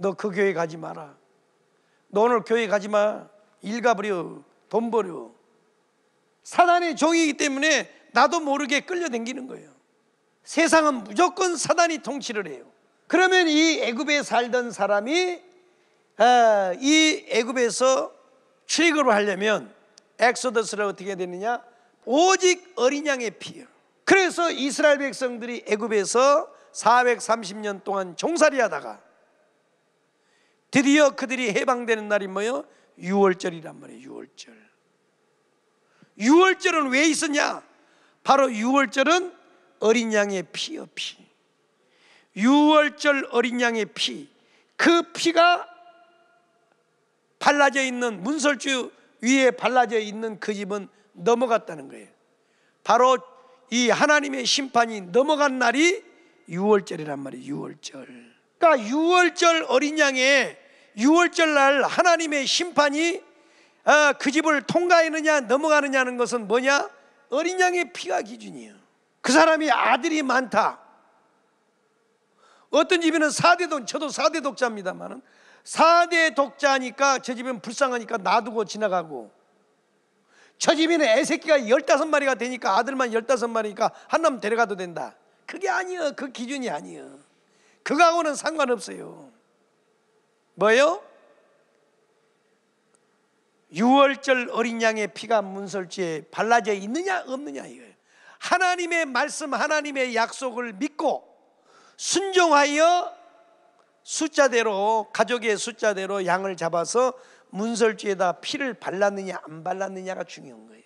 너 그 교회 가지 마라. 너 오늘 교회 가지 마. 일 가버려. 돈 버려. 사단의 종이기 때문에 나도 모르게 끌려댕기는 거예요. 세상은 무조건 사단이 통치를 해요. 그러면 이 애굽에 살던 사람이 아, 이 애굽에서 출입을 하려면 엑소더스를 어떻게 되느냐? 오직 어린 양의 피요. 그래서 이스라엘 백성들이 애굽에서 430년 동안 종살이하다가 드디어 그들이 해방되는 날이 뭐요? 6월절이란 말이에요. 6월절. 6월절은 왜 있었냐? 바로 6월절은 어린 양의 피요 피. 6월절 어린 양의 피. 그 피가 발라져 있는 문설주 위에 발라져 있는 그 집은 넘어갔다는 거예요. 바로 이 하나님의 심판이 넘어간 날이 6월절이란 말이에요. 6월절. 그러니까 6월절 어린 양의 6월절 날 하나님의 심판이 아, 그 집을 통과하느냐 넘어가느냐는 것은 뭐냐? 어린 양의 피가 기준이에요. 그 사람이 아들이 많다. 어떤 집에는 4대독 저도 사대 독자입니다만은 대 독자니까 저 집은 불쌍하니까 놔두고 지나가고 저 집에는 애새끼가 1 5 마리가 되니까 아들만 1 5 마리니까 한 놈 데려가도 된다. 그게 아니요. 에그 기준이 아니요. 에 그거하고는 상관없어요. 뭐요? 유월절 어린 양의 피가 문설지에 발라져 있느냐 없느냐 이거예요. 하나님의 말씀 하나님의 약속을 믿고 순종하여 숫자대로 가족의 숫자대로 양을 잡아서 문설주에다 피를 발랐느냐 안 발랐느냐가 중요한 거예요.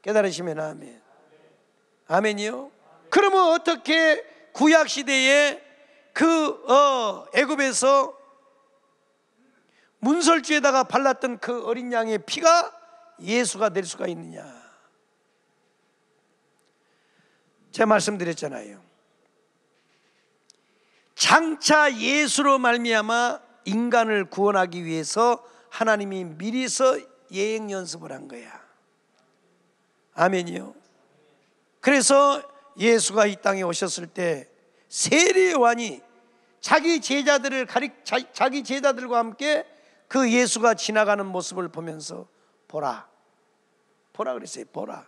깨달으시면 아멘. 아멘이요. 그러면 어떻게 구약 시대에 그 어, 애굽에서 문설주에다가 발랐던 그 어린 양의 피가 예수가 될 수가 있느냐? 제가 말씀드렸잖아요. 장차 예수로 말미암아 인간을 구원하기 위해서 하나님이 미리서 예행 연습을 한 거야. 아멘이요. 그래서 예수가 이 땅에 오셨을 때 세례 요한이 자기 제자들을 가리 자, 기 제자들과 함께 그 예수가 지나가는 모습을 보면서 보라 보라 그랬어요 보라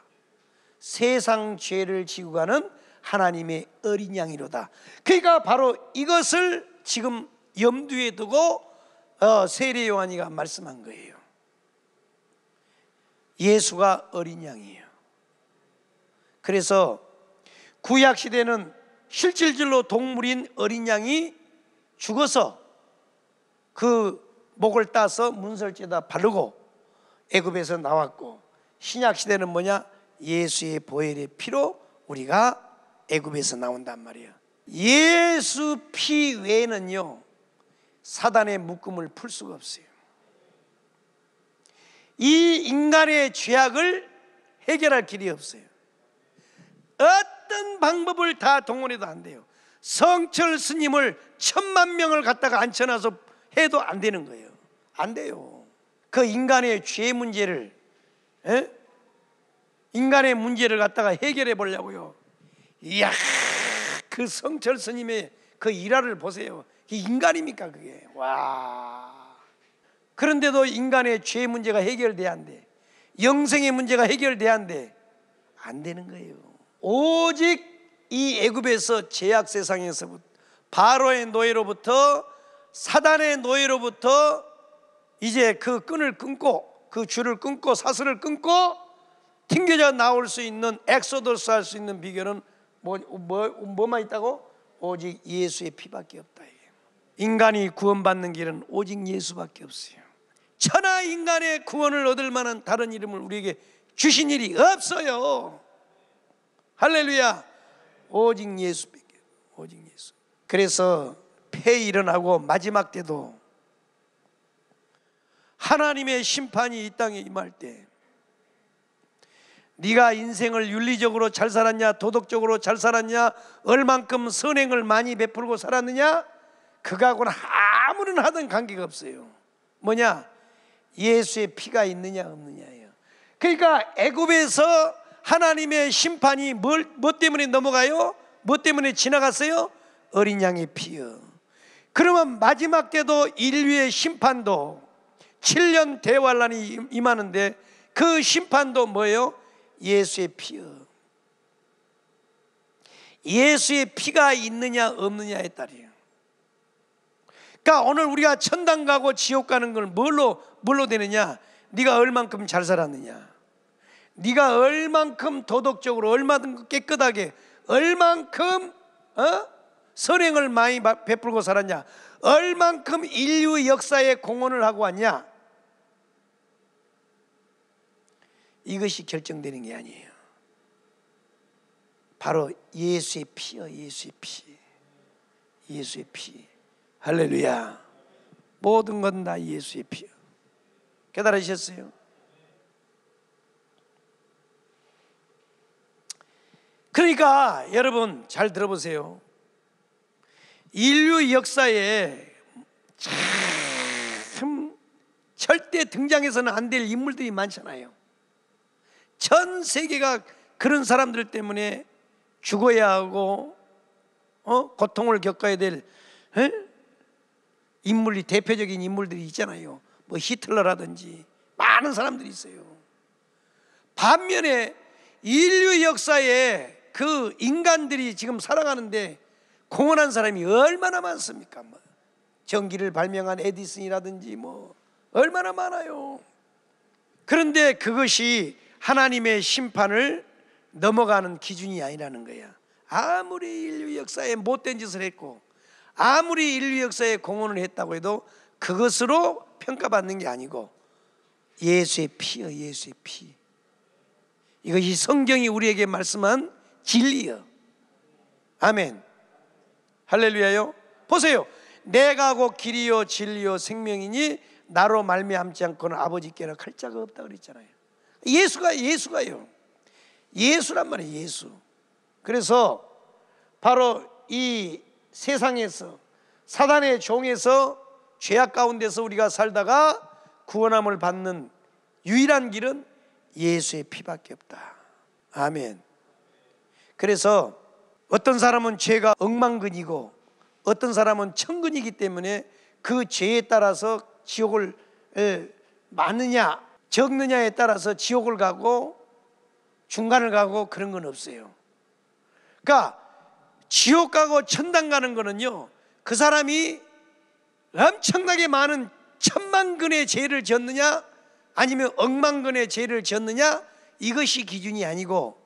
세상 죄를 지고 가는 하나님의 어린 양이로다 그러니까 바로 이것을 지금 염두에 두고 어, 세례 요한이가 말씀한 거예요 예수가 어린 양이에요 그래서 구약 시대는 실질질로 동물인 어린 양이 죽어서 그 목을 따서 문설지에다 바르고 애굽에서 나왔고 신약 시대는 뭐냐? 예수의 보혈의 피로 우리가 애굽에서 나온단 말이에요. 예수 피 외에는요. 사단의 묶음을 풀 수가 없어요. 이 인간의 죄악을 해결할 길이 없어요. 엇 어떤 방법을 다 동원해도 안 돼요. 성철 스님을 천만 명을 갖다가 앉혀놔서 해도 안 되는 거예요. 안 돼요. 그 인간의 죄 문제를 에? 인간의 문제를 갖다가 해결해 보려고요. 이야, 그 성철 스님의 그 일화를 보세요. 인간입니까 그게? 와. 그런데도 인간의 죄 문제가 해결돼야 안 돼. 영생의 문제가 해결돼야 안 돼. 안 되는 거예요. 오직 이 애굽에서 제약 세상에서부터 바로의 노예로부터 사단의 노예로부터 이제 그 끈을 끊고 그 줄을 끊고 사슬을 끊고 튕겨져 나올 수 있는 엑소더스 할 수 있는 비결은 뭐, 뭐, 뭐만 있다고? 오직 예수의 피밖에 없다 인간이 구원받는 길은 오직 예수밖에 없어요 천하 인간의 구원을 얻을 만한 다른 이름을 우리에게 주신 일이 없어요 할렐루야. 오직 예수밖에. 오직 예수. 그래서 폐 일어나고 마지막 때도 하나님의 심판이 이 땅에 임할 때 네가 인생을 윤리적으로 잘 살았냐 도덕적으로 잘 살았냐 얼만큼 선행을 많이 베풀고 살았느냐 그거하고는 아무런 하던 관계가 없어요 뭐냐 예수의 피가 있느냐 없느냐예요 그러니까 애굽에서 하나님의 심판이 뭘, 뭐 때문에 넘어가요? 뭐 때문에 지나갔어요? 어린 양의 피요. 그러면 마지막 때도 인류의 심판도 7년 대환란이 임하는데 그 심판도 뭐예요? 예수의 피요. 예수의 피가 있느냐 없느냐에 따라요. 그러니까 오늘 우리가 천당 가고 지옥 가는 걸 뭘로 뭘로 되느냐? 네가 얼만큼 잘 살았느냐? 네가 얼만큼 도덕적으로 얼마든 깨끗하게 얼만큼 어? 선행을 많이 베풀고 살았냐? 얼만큼 인류 역사에 공헌을 하고 왔냐? 이것이 결정되는 게 아니에요. 바로 예수의 피요, 어, 예수의 피. 예수의 피. 할렐루야. 모든 건 다 예수의 피요. 깨달으셨어요? 그러니까 여러분 잘 들어보세요. 인류 역사에 참 절대 등장해서는 안 될 인물들이 많잖아요. 전 세계가 그런 사람들 때문에 죽어야 하고 어? 고통을 겪어야 될 에? 어? 인물이 대표적인 인물들이 있잖아요. 뭐 히틀러라든지 많은 사람들이 있어요. 반면에 인류 역사에 그 인간들이 지금 살아가는데 공헌한 사람이 얼마나 많습니까? 뭐. 전기를 발명한 에디슨이라든지 뭐 얼마나 많아요. 그런데 그것이 하나님의 심판을 넘어가는 기준이 아니라는 거야. 아무리 인류 역사에 못된 짓을 했고 아무리 인류 역사에 공헌을 했다고 해도 그것으로 평가받는 게 아니고 예수의 피요 예수의 피. 이것이 성경이 우리에게 말씀한 진리요. 아멘. 할렐루야요. 보세요. 내가 곧 길이요 진리요 생명이니 나로 말미암지 않고는 아버지께는 갈 자가 없다 그랬잖아요. 예수가 예수가요. 예수란 말이에요. 예수. 그래서 바로 이 세상에서 사단의 종에서 죄악 가운데서 우리가 살다가 구원함을 받는 유일한 길은 예수의 피밖에 없다. 아멘. 그래서 어떤 사람은 죄가 억만근이고 어떤 사람은 천근이기 때문에 그 죄에 따라서 지옥을 많느냐 적느냐에 따라서 지옥을 가고 중간을 가고 그런 건 없어요. 그러니까 지옥 가고 천당 가는 거는요. 그 사람이 엄청나게 많은 천만 근의 죄를 지었느냐 아니면 억만 근의 죄를 지었느냐 이것이 기준이 아니고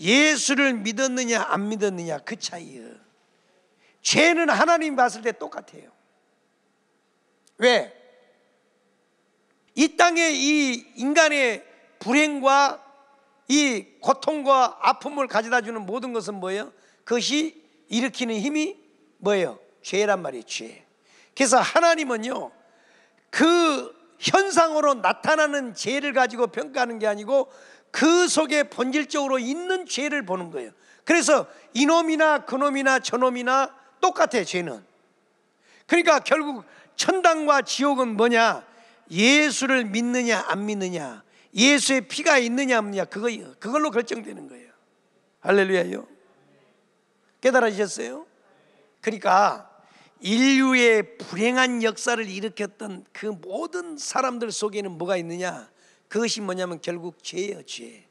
예수를 믿었느냐 안 믿었느냐 그 차이요. 죄는 하나님 봤을 때 똑같아요. 왜? 이 땅의 이 인간의 불행과 이 고통과 아픔을 가져다 주는 모든 것은 뭐예요? 그것이 일으키는 힘이 뭐예요? 죄란 말이에요, 죄. 그래서 하나님은요, 그 현상으로 나타나는 죄를 가지고 평가하는 게 아니고 그 속에 본질적으로 있는 죄를 보는 거예요. 그래서 이놈이나 그놈이나 저놈이나 똑같아 죄는. 그러니까 결국 천당과 지옥은 뭐냐? 예수를 믿느냐 안 믿느냐, 예수의 피가 있느냐 없느냐 그거 그걸로 결정되는 거예요. 할렐루야요. 깨달아지셨어요? 그러니까 인류의 불행한 역사를 일으켰던 그 모든 사람들 속에는 뭐가 있느냐? 그것이 뭐냐면 결국 죄예요, 죄.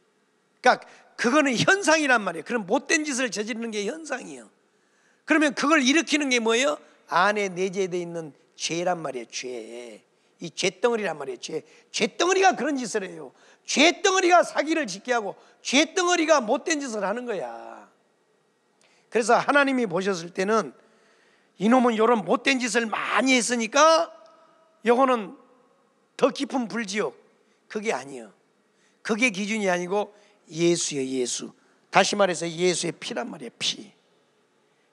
그러니까 그거는 현상이란 말이에요. 그런 못된 짓을 저지르는 게 현상이에요. 그러면 그걸 일으키는 게 뭐예요? 안에 내재되어 있는 죄란 말이에요, 죄. 이 죄덩어리란 말이에요, 죄. 죄덩어리가 그런 짓을 해요. 죄덩어리가 사기를 짓게 하고 죄덩어리가 못된 짓을 하는 거야. 그래서 하나님이 보셨을 때는 이놈은 이런 못된 짓을 많이 했으니까 요거는 더 깊은 불지옥 그게 아니에요. 그게 기준이 아니고 예수의 예수. 다시 말해서 예수의 피란 말이에요, 피.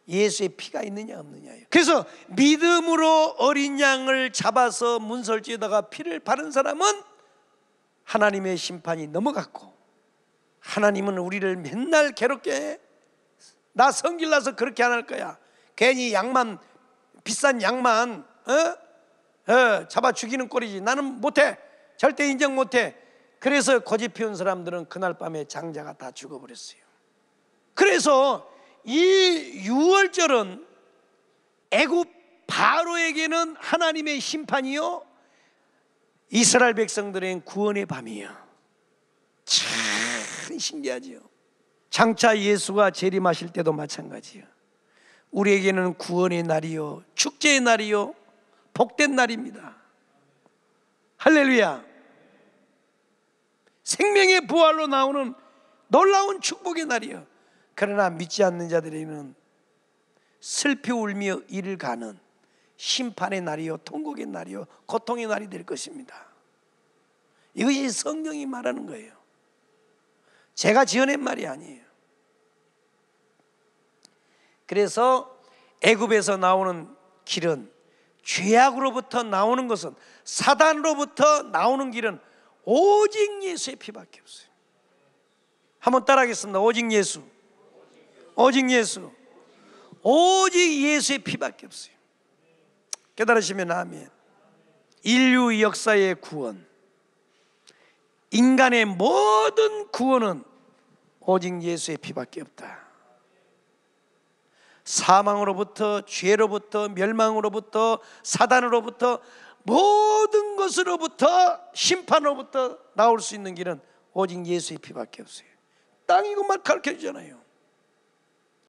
예수의 피가 있느냐 없느냐요 그래서 믿음으로 어린 양을 잡아서 문설지에다가 피를 바른 사람은 하나님의 심판이 넘어갔고 하나님은 우리를 맨날 괴롭게 해. 나 성질 나서 그렇게 안 할 거야. 괜히 양만 비싼 양만 어? 어, 잡아 죽이는 꼴이지. 나는 못해. 절대 인정 못해. 그래서 고집 피운 사람들은 그날 밤에 장자가 다 죽어버렸어요. 그래서 이 6월절은 애굽 바로에게는 하나님의 심판이요 이스라엘 백성들은 구원의 밤이요참 신기하지요. 장차 예수가 재림하실 때도 마찬가지요. 우리에게는 구원의 날이요 축제의 날이요 복된 날입니다. 할렐루야. 생명의 부활로 나오는 놀라운 축복의 날이요. 그러나 믿지 않는 자들에게는 슬피 울며 이를 가는 심판의 날이요, 통곡의 날이요, 고통의 날이 될 것입니다. 이것이 성경이 말하는 거예요. 제가 지어낸 말이 아니에요. 그래서 애굽에서 나오는 길은 죄악으로부터 나오는 것은 사단으로부터 나오는 길은 오직 예수의 피밖에 없어요. 한번 따라하겠습니다. 오직 예수. 오직 예수. 오직 예수의 피밖에 없어요. 깨달으시면 아멘. 인류 역사의 구원. 인간의 모든 구원은 오직 예수의 피밖에 없다. 사망으로부터 죄로부터 멸망으로부터 사단으로부터 모든 것으로부터 심판으로부터 나올 수 있는 길은 오직 예수의 피밖에 없어요. 땅이 것만 가르쳐 주잖아요.